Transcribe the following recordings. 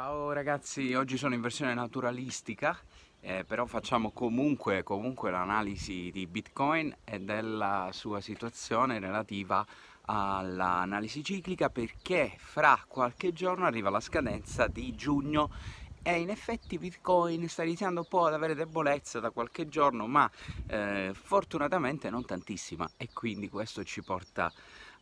Ciao ragazzi, oggi sono in versione naturalistica, eh, però facciamo comunque, comunque l'analisi di Bitcoin e della sua situazione relativa all'analisi ciclica perché fra qualche giorno arriva la scadenza di giugno e in effetti Bitcoin sta iniziando un po' ad avere debolezza da qualche giorno, ma eh, fortunatamente non tantissima e quindi questo ci porta a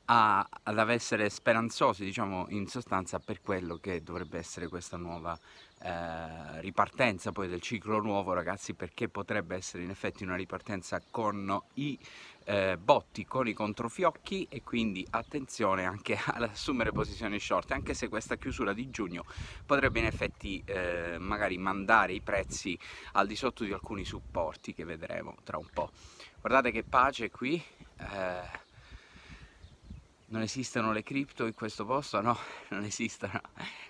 a, ad essere speranzosi diciamo in sostanza per quello che dovrebbe essere questa nuova eh, ripartenza poi del ciclo nuovo ragazzi perché potrebbe essere in effetti una ripartenza con i eh, botti con i controfiocchi e quindi attenzione anche ad assumere posizioni short anche se questa chiusura di giugno potrebbe in effetti eh, magari mandare i prezzi al di sotto di alcuni supporti che vedremo tra un po' guardate che pace qui eh, non esistono le cripto in questo posto? No, non esistono.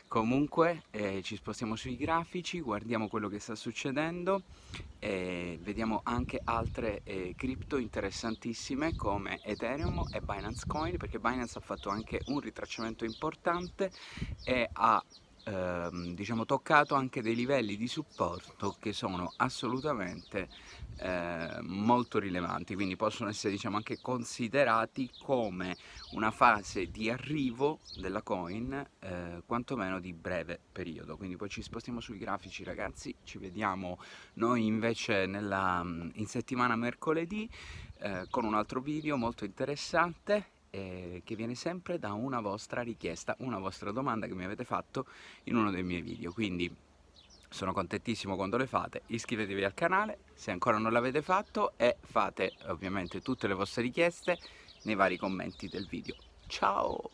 Comunque eh, ci spostiamo sui grafici, guardiamo quello che sta succedendo e vediamo anche altre eh, cripto interessantissime come Ethereum e Binance Coin perché Binance ha fatto anche un ritracciamento importante e ha ehm, diciamo, toccato anche dei livelli di supporto che sono assolutamente eh, molto rilevanti, quindi possono essere diciamo, anche considerati come una fase di arrivo della coin eh, quantomeno di breve periodo. Quindi poi ci spostiamo sui grafici ragazzi, ci vediamo noi invece nella, mm, in settimana mercoledì eh, con un altro video molto interessante eh, che viene sempre da una vostra richiesta, una vostra domanda che mi avete fatto in uno dei miei video. Quindi sono contentissimo quando le fate, iscrivetevi al canale se ancora non l'avete fatto e fate ovviamente tutte le vostre richieste nei vari commenti del video. Ciao!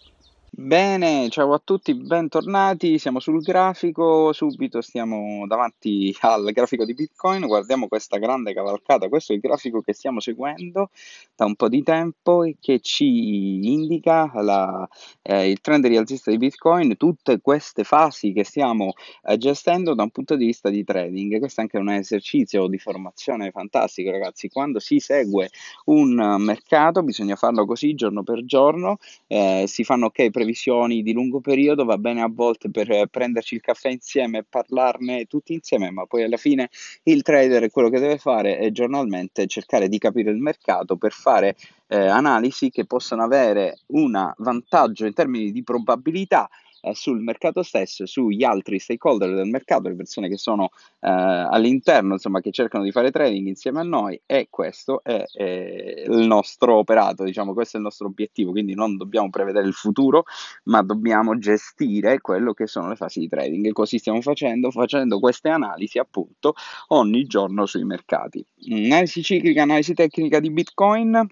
Bene, ciao a tutti, bentornati. Siamo sul grafico, subito stiamo davanti al grafico di Bitcoin, guardiamo questa grande cavalcata. Questo è il grafico che stiamo seguendo da un po' di tempo e che ci indica la, eh, il trend rialzista di Bitcoin, tutte queste fasi che stiamo eh, gestendo da un punto di vista di trading. Questo è anche un esercizio di formazione fantastico, ragazzi. Quando si segue un eh, mercato bisogna farlo così giorno per giorno, eh, si fanno ok previsioni di lungo periodo va bene a volte per eh, prenderci il caffè insieme e parlarne tutti insieme, ma poi alla fine il trader quello che deve fare è giornalmente cercare di capire il mercato per fare eh, analisi che possano avere un vantaggio in termini di probabilità eh, sul mercato stesso, sugli altri stakeholder del mercato, le persone che sono eh, all'interno, insomma, che cercano di fare trading insieme a noi e questo è, è, il nostro operato, diciamo, questo è il nostro obiettivo, quindi non dobbiamo prevedere il futuro, ma dobbiamo gestire quello che sono le fasi di trading e così stiamo facendo, facendo queste analisi appunto ogni giorno sui mercati. Analisi ciclica, analisi tecnica di Bitcoin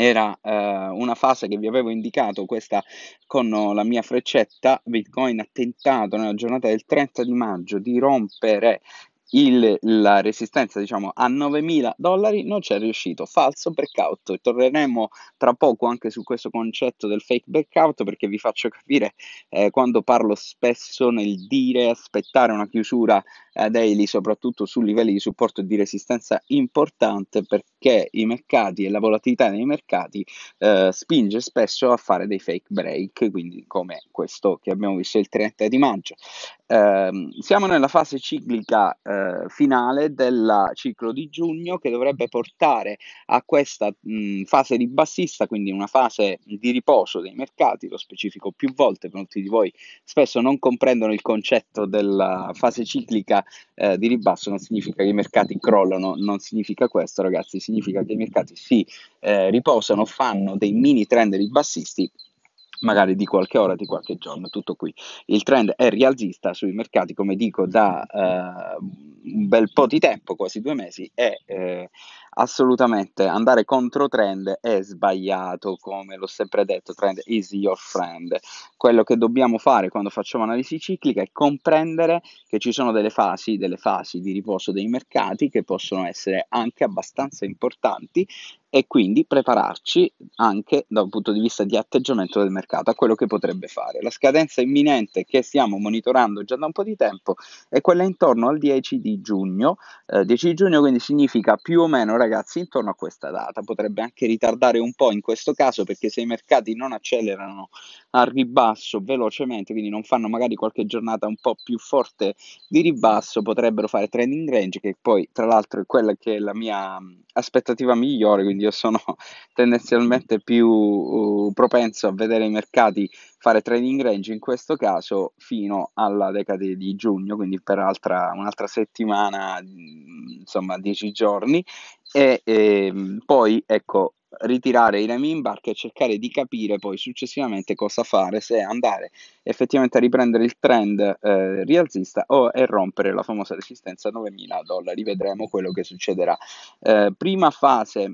era eh, una fase che vi avevo indicato, questa con eh, la mia freccetta, Bitcoin ha tentato nella giornata del 30 di maggio di rompere il, la resistenza diciamo a 9.000 dollari non c'è riuscito falso breakout e torneremo tra poco anche su questo concetto del fake breakout perché vi faccio capire eh, quando parlo spesso nel dire aspettare una chiusura daily, soprattutto su livelli di supporto e di resistenza importante perché i mercati e la volatilità nei mercati eh, spinge spesso a fare dei fake break, quindi come questo che abbiamo visto il 30 di maggio. Eh, siamo nella fase ciclica eh, finale del ciclo di giugno che dovrebbe portare a questa mh, fase di bassista, quindi una fase di riposo dei mercati, lo specifico più volte, molti di voi spesso non comprendono il concetto della fase ciclica eh, di ribasso non significa che i mercati crollano, non significa questo ragazzi, significa che i mercati si eh, riposano, fanno dei mini trend ribassisti magari di qualche ora, di qualche giorno, tutto qui. Il trend è rialzista sui mercati, come dico, da eh, un bel po' di tempo, quasi due mesi, e eh, Assolutamente, andare contro trend è sbagliato, come l'ho sempre detto, trend is your friend. Quello che dobbiamo fare quando facciamo analisi ciclica è comprendere che ci sono delle fasi, delle fasi di riposo dei mercati che possono essere anche abbastanza importanti e quindi prepararci anche da un punto di vista di atteggiamento del mercato a quello che potrebbe fare. La scadenza imminente che stiamo monitorando già da un po' di tempo è quella intorno al 10 di giugno, eh, 10 di giugno quindi significa più o meno ragazzi intorno a questa data, potrebbe anche ritardare un po' in questo caso perché se i mercati non accelerano al ribasso velocemente, quindi non fanno magari qualche giornata un po' più forte di ribasso, potrebbero fare trading range, che poi tra l'altro è quella che è la mia mm, aspettativa migliore, quindi io sono tendenzialmente più uh, propenso a vedere i mercati fare trading range in questo caso fino alla decade di giugno, quindi per altra, un'altra settimana, mm, insomma 10 giorni, e, e ehm, poi ecco ritirare i remi in barca e cercare di capire poi successivamente cosa fare, se andare effettivamente a riprendere il trend eh, rialzista o e rompere la famosa resistenza 9.000 dollari. Vedremo quello che succederà. Eh, prima fase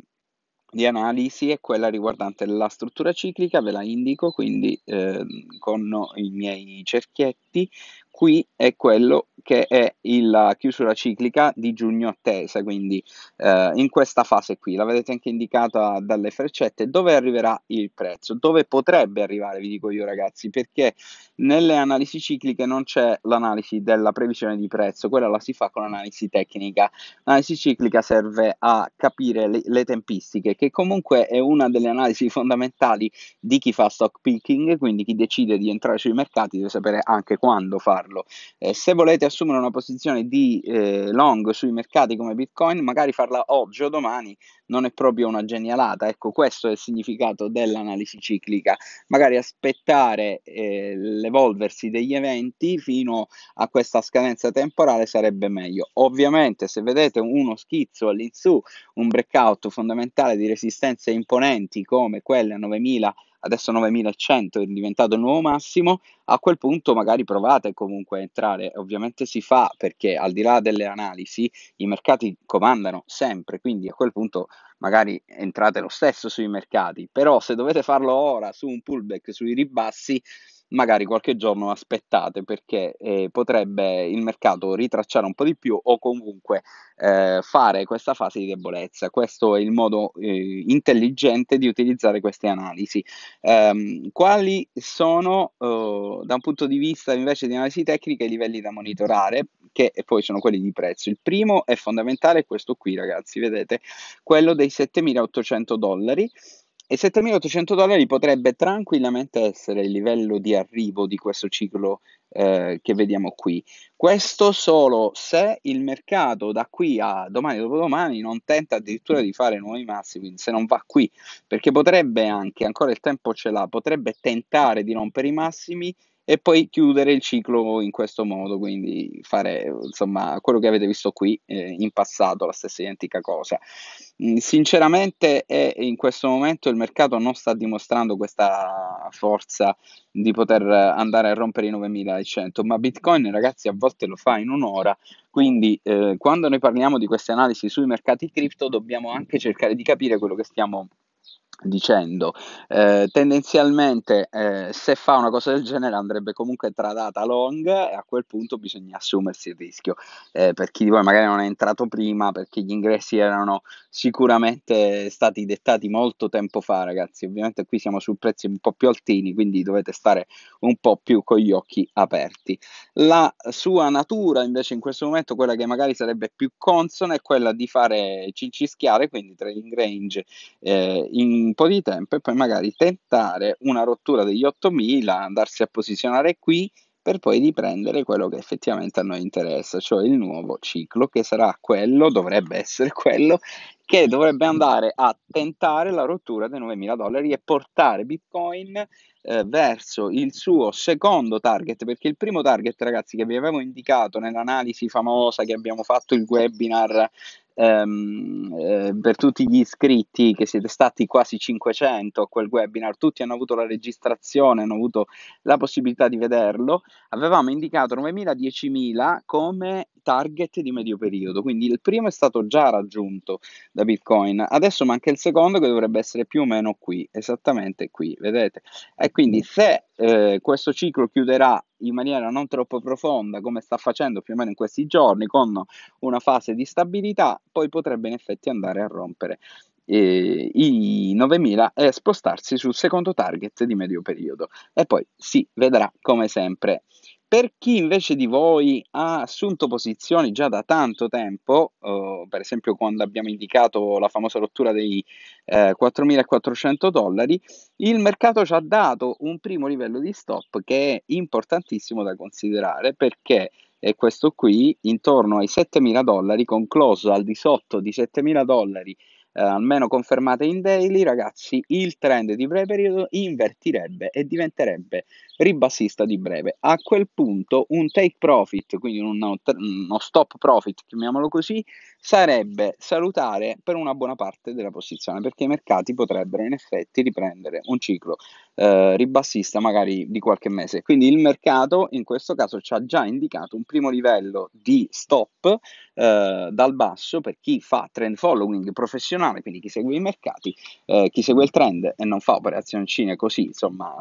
di analisi è quella riguardante la struttura ciclica, ve la indico quindi eh, con i miei cerchietti. Qui è quello che è la chiusura ciclica di giugno attesa, quindi eh, in questa fase qui, la vedete anche indicata dalle freccette, dove arriverà il prezzo, dove potrebbe arrivare, vi dico io ragazzi, perché nelle analisi cicliche non c'è l'analisi della previsione di prezzo, quella la si fa con l'analisi tecnica. L'analisi ciclica serve a capire le, le tempistiche, che comunque è una delle analisi fondamentali di chi fa stock picking, quindi chi decide di entrare sui mercati deve sapere anche quando farlo. Eh, se volete assumere una posizione di eh, long sui mercati come Bitcoin, magari farla oggi o domani non è proprio una genialata. Ecco, questo è il significato dell'analisi ciclica. Magari aspettare eh, l'evolversi degli eventi fino a questa scadenza temporale sarebbe meglio. Ovviamente, se vedete uno schizzo all'insù, un breakout fondamentale di resistenze imponenti come quelle a 9000 adesso 9100 è diventato il nuovo massimo, a quel punto magari provate comunque a entrare. Ovviamente si fa perché al di là delle analisi i mercati comandano sempre, quindi a quel punto magari entrate lo stesso sui mercati, però se dovete farlo ora su un pullback, sui ribassi, magari qualche giorno aspettate perché eh, potrebbe il mercato ritracciare un po' di più o comunque eh, fare questa fase di debolezza. Questo è il modo eh, intelligente di utilizzare queste analisi. Ehm, quali sono, eh, da un punto di vista invece di analisi tecnica, i livelli da monitorare, che poi sono quelli di prezzo? Il primo è fondamentale, questo qui ragazzi, vedete, quello dei 7.800 dollari e 7.800 dollari potrebbe tranquillamente essere il livello di arrivo di questo ciclo eh, che vediamo qui. Questo solo se il mercato da qui a domani dopodomani non tenta addirittura di fare nuovi massimi, se non va qui, perché potrebbe anche, ancora il tempo ce l'ha, potrebbe tentare di rompere i massimi e poi chiudere il ciclo in questo modo, quindi fare insomma quello che avete visto qui eh, in passato, la stessa identica cosa. Mm, sinceramente eh, in questo momento il mercato non sta dimostrando questa forza di poter andare a rompere i 9100, ma Bitcoin ragazzi a volte lo fa in un'ora, quindi eh, quando noi parliamo di queste analisi sui mercati cripto dobbiamo anche cercare di capire quello che stiamo dicendo. Eh, tendenzialmente eh, se fa una cosa del genere andrebbe comunque tradata long e a quel punto bisogna assumersi il rischio. Eh, per chi di voi magari non è entrato prima, perché gli ingressi erano sicuramente stati dettati molto tempo fa, ragazzi. Ovviamente qui siamo su prezzi un po' più altini, quindi dovete stare un po' più con gli occhi aperti. La sua natura invece in questo momento, quella che magari sarebbe più consona, è quella di fare cincischiare, quindi trading range eh, in un po' di tempo e poi magari tentare una rottura degli 8000, andarsi a posizionare qui per poi riprendere quello che effettivamente a noi interessa, cioè il nuovo ciclo che sarà quello, dovrebbe essere quello, che dovrebbe andare a tentare la rottura dei 9.000 dollari e portare Bitcoin eh, verso il suo secondo target, perché il primo target, ragazzi, che vi avevo indicato nell'analisi famosa che abbiamo fatto il webinar Um, eh, per tutti gli iscritti che siete stati quasi 500 a quel webinar, tutti hanno avuto la registrazione, hanno avuto la possibilità di vederlo, avevamo indicato 9.000-10.000 come target di medio periodo, quindi il primo è stato già raggiunto da Bitcoin, adesso manca il secondo che dovrebbe essere più o meno qui, esattamente qui, vedete? È ecco, quindi se eh, questo ciclo chiuderà in maniera non troppo profonda, come sta facendo più o meno in questi giorni, con una fase di stabilità, poi potrebbe in effetti andare a rompere eh, i 9000 e spostarsi sul secondo target di medio periodo. E poi si vedrà come sempre per chi invece di voi ha assunto posizioni già da tanto tempo, eh, per esempio quando abbiamo indicato la famosa rottura dei eh, 4.400 dollari, il mercato ci ha dato un primo livello di stop che è importantissimo da considerare perché è questo qui, intorno ai 7.000 dollari, concluso al di sotto di 7.000 dollari eh, almeno confermate in daily, ragazzi, il trend di periodo invertirebbe e diventerebbe ribassista di breve. A quel punto un take profit, quindi uno, uno stop profit, chiamiamolo così, sarebbe salutare per una buona parte della posizione, perché i mercati potrebbero in effetti riprendere un ciclo eh, ribassista magari di qualche mese. Quindi il mercato in questo caso ci ha già indicato un primo livello di stop eh, dal basso per chi fa trend following professionale, quindi chi segue i mercati, eh, chi segue il trend e non fa operazioncine così, insomma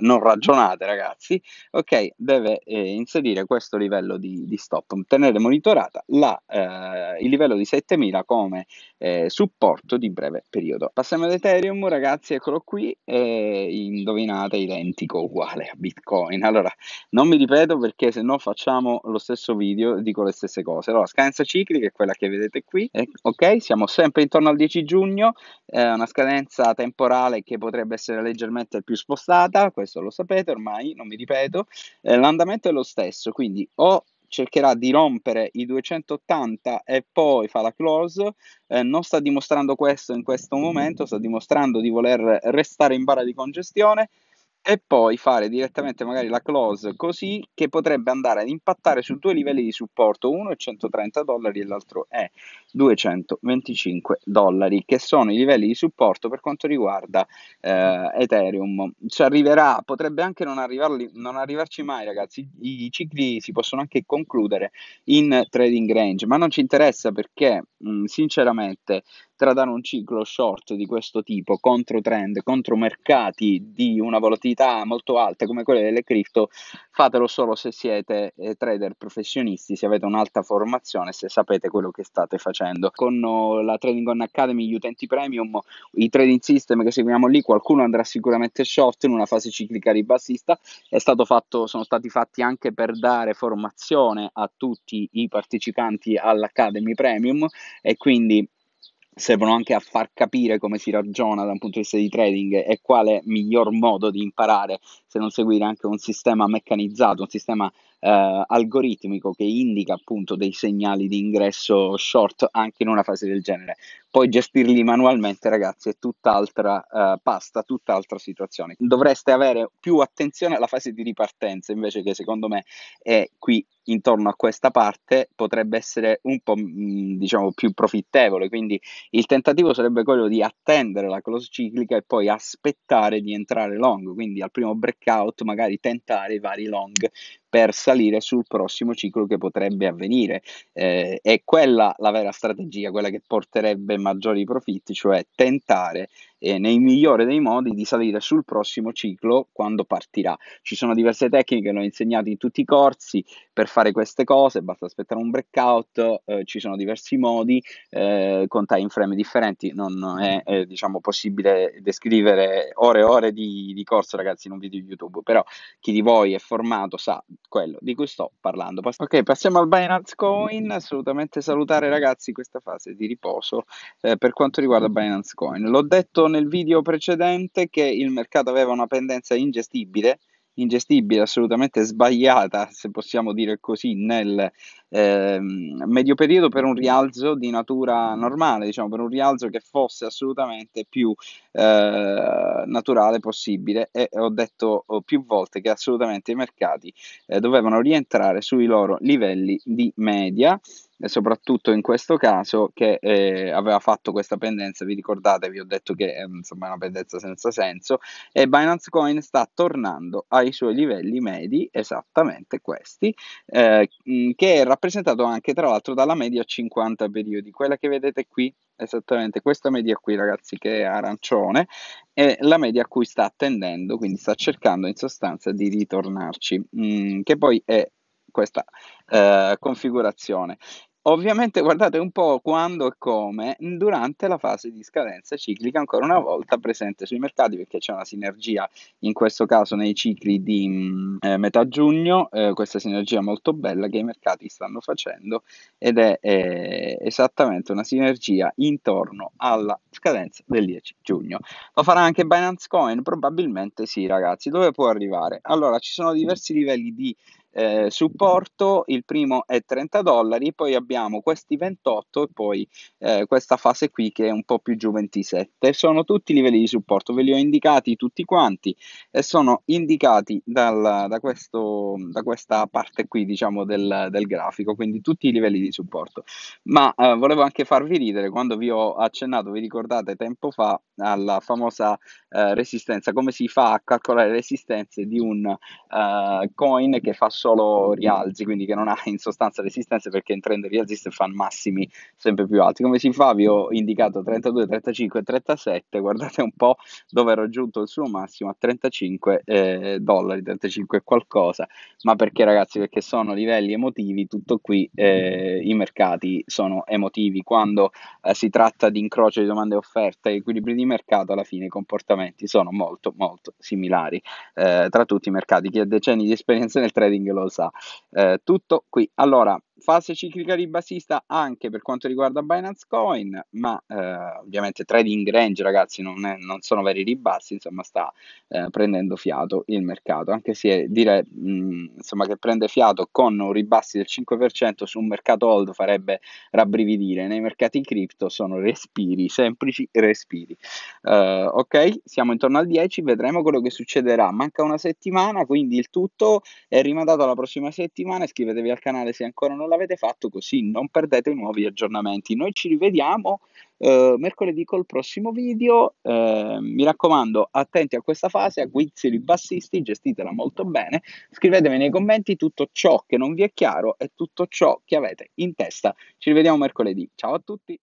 non ragionate ragazzi, ok, deve eh, inserire questo livello di, di stop, tenere monitorata la, eh, il livello di 7000 come eh, supporto di breve periodo. Passiamo ad Ethereum ragazzi, eccolo qui, e eh, indovinate, identico, uguale a Bitcoin. Allora, non mi ripeto perché se no facciamo lo stesso video, dico le stesse cose. Allora, scadenza ciclica è quella che vedete qui, eh, ok, siamo sempre intorno al 10 giugno, una scadenza temporale che potrebbe essere leggermente più spostata, questo lo sapete ormai, non mi ripeto, eh, l'andamento è lo stesso, quindi o cercherà di rompere i 280 e poi fa la close, eh, non sta dimostrando questo in questo momento, sta dimostrando di voler restare in barra di congestione, e poi fare direttamente magari la close così che potrebbe andare ad impattare su due livelli di supporto, uno è 130 dollari e l'altro è 225 dollari, che sono i livelli di supporto per quanto riguarda eh, Ethereum. Ci arriverà, potrebbe anche non, non arrivarci mai ragazzi, i cicli si possono anche concludere in trading range, ma non ci interessa perché mh, sinceramente tra dare un ciclo short di questo tipo contro trend, contro mercati di una volatilità molto alta come quelle delle cripto, fatelo solo se siete eh, trader professionisti, se avete un'alta formazione, se sapete quello che state facendo. Con oh, la Trading On Academy, gli utenti premium, i trading system che seguiamo lì, qualcuno andrà sicuramente short in una fase ciclica ribassista, è stato fatto, sono stati fatti anche per dare formazione a tutti i partecipanti all'Academy Premium e quindi servono anche a far capire come si ragiona da un punto di vista di trading e quale miglior modo di imparare se non seguire anche un sistema meccanizzato, un sistema eh, algoritmico che indica appunto dei segnali di ingresso short anche in una fase del genere poi gestirli manualmente, ragazzi, è tutt'altra uh, pasta, tutt'altra situazione. Dovreste avere più attenzione alla fase di ripartenza, invece che secondo me è qui intorno a questa parte potrebbe essere un po' mm, diciamo più profittevole, quindi il tentativo sarebbe quello di attendere la close ciclica e poi aspettare di entrare long, quindi al primo breakout magari tentare i vari long per salire sul prossimo ciclo che potrebbe avvenire. Eh, è quella la vera strategia, quella che porterebbe maggiori profitti, cioè tentare eh, nei migliori dei modi di salire sul prossimo ciclo quando partirà. Ci sono diverse tecniche, l'ho insegnato in tutti i corsi per fare queste cose, basta aspettare un breakout, eh, ci sono diversi modi eh, con time frame differenti, non è, è eh, diciamo, possibile descrivere ore e ore di, di corso ragazzi in un video YouTube, però chi di voi è formato sa quello di cui sto parlando. Pas- ok, passiamo al Binance Coin, assolutamente salutare ragazzi questa fase di riposo eh, per quanto riguarda Binance Coin. L'ho detto nel video precedente che il mercato aveva una pendenza ingestibile, ingestibile, assolutamente sbagliata, se possiamo dire così, nel eh, medio periodo per un rialzo di natura normale, diciamo, per un rialzo che fosse assolutamente più eh, naturale possibile. E ho detto oh, più volte che assolutamente i mercati eh, dovevano rientrare sui loro livelli di media e soprattutto in questo caso che eh, aveva fatto questa pendenza, vi ricordate, vi ho detto che eh, insomma, è una pendenza senza senso, e Binance Coin sta tornando ai suoi livelli medi, esattamente questi, eh, che è rappresentato anche tra l'altro dalla media 50 periodi, quella che vedete qui, esattamente questa media qui ragazzi che è arancione, è la media a cui sta attendendo, quindi sta cercando in sostanza di ritornarci, mh, che poi è questa eh, configurazione. Ovviamente guardate un po' quando e come durante la fase di scadenza ciclica ancora una volta presente sui mercati perché c'è una sinergia in questo caso nei cicli di mm, eh, metà giugno, eh, questa sinergia molto bella che i mercati stanno facendo ed è eh, esattamente una sinergia intorno alla scadenza del 10 giugno. Lo farà anche Binance Coin? Probabilmente sì ragazzi, dove può arrivare? Allora ci sono diversi livelli di eh, supporto, il primo è 30 dollari, poi abbiamo questi 28 e poi eh, questa fase qui che è un po' più giù 27. Sono tutti i livelli di supporto, ve li ho indicati tutti quanti e sono indicati dal, da, questo, da, questa parte qui diciamo del, del, grafico, quindi tutti i livelli di supporto. Ma eh, volevo anche farvi ridere quando vi ho accennato, vi ricordate tempo fa, alla famosa eh, resistenza, come si fa a calcolare le resistenze di un eh, coin che fa solo solo rialzi, quindi che non ha in sostanza resistenze perché in trend rialzista fanno massimi sempre più alti. Come si fa? Vi ho indicato 32, 35 e 37, guardate un po' dove ha raggiunto il suo massimo a 35 eh, dollari, 35 qualcosa, ma perché ragazzi? Perché sono livelli emotivi, tutto qui eh, i mercati sono emotivi, quando eh, si tratta di incrocio di domande e offerte, equilibri di mercato, alla fine i comportamenti sono molto molto similari eh, tra tutti i mercati. Chi ha decenni di esperienza nel trading lo sa. Eh, tutto qui. Allora, fase ciclica ribassista anche per quanto riguarda Binance Coin, ma eh, ovviamente trading range ragazzi non, è, non, sono veri ribassi, insomma sta eh, prendendo fiato il mercato, anche se dire mh, mm, insomma, che prende fiato con un ribassi del 5% su un mercato hold farebbe rabbrividire, nei mercati cripto sono respiri, semplici respiri. Uh, ok, siamo intorno al 10, vedremo quello che succederà, manca una settimana, quindi il tutto è rimandato alla prossima settimana, iscrivetevi al canale se ancora non l'avete l'avete fatto così, non perdete i nuovi aggiornamenti. Noi ci rivediamo eh, mercoledì col prossimo video. Eh, mi raccomando, attenti a questa fase, a guizzi bassisti, gestitela molto bene. Scrivetemi nei commenti tutto ciò che non vi è chiaro e tutto ciò che avete in testa. Ci rivediamo mercoledì. Ciao a tutti!